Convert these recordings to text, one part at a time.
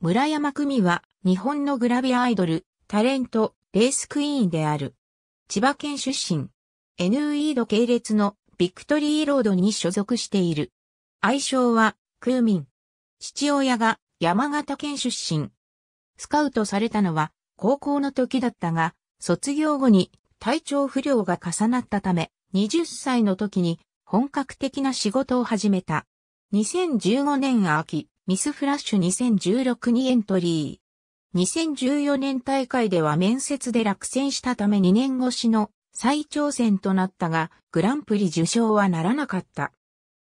村山久美は日本のグラビアアイドル、タレント、レースクイーンである。千葉県出身。NE 度系列のビクトリーロードに所属している。愛称は、クーミン。父親が山形県出身。スカウトされたのは高校の時だったが、卒業後に体調不良が重なったため、20歳の時に本格的な仕事を始めた。2015年秋、ミスフラッシュ2016にエントリー。2014年大会では面接で落選したため2年越しの再挑戦となったが、グランプリ受賞はならなかった。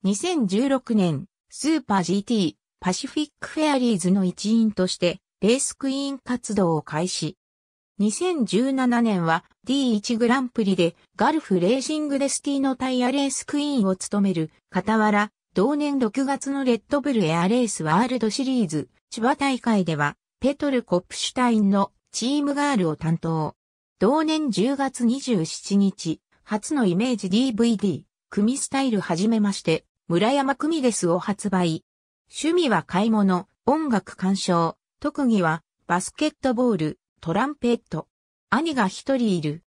2016年、スーパー GT、パシフィックフェアリーズの一員として、レースクイーン活動を開始。2017年は D1 グランプリでガルフレーシングデスティのタイヤレースクイーンを務める傍ら同年6月のレッドブルエアレースワールドシリーズ千葉大会ではペトル・コップシュタインのチームガールを担当。同年10月27日、初のイメージ DVD、組スタイルはじめまして、村山組ですを発売。趣味は買い物、音楽鑑賞、特技はバスケットボール、トランペット。兄が一人いる。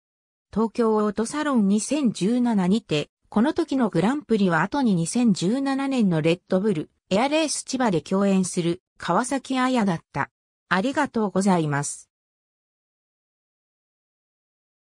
東京オートサロン2017にて、この時のグランプリは後に2017年のレッドブル、エアレース千葉で共演する川崎彩だった。ありがとうございます。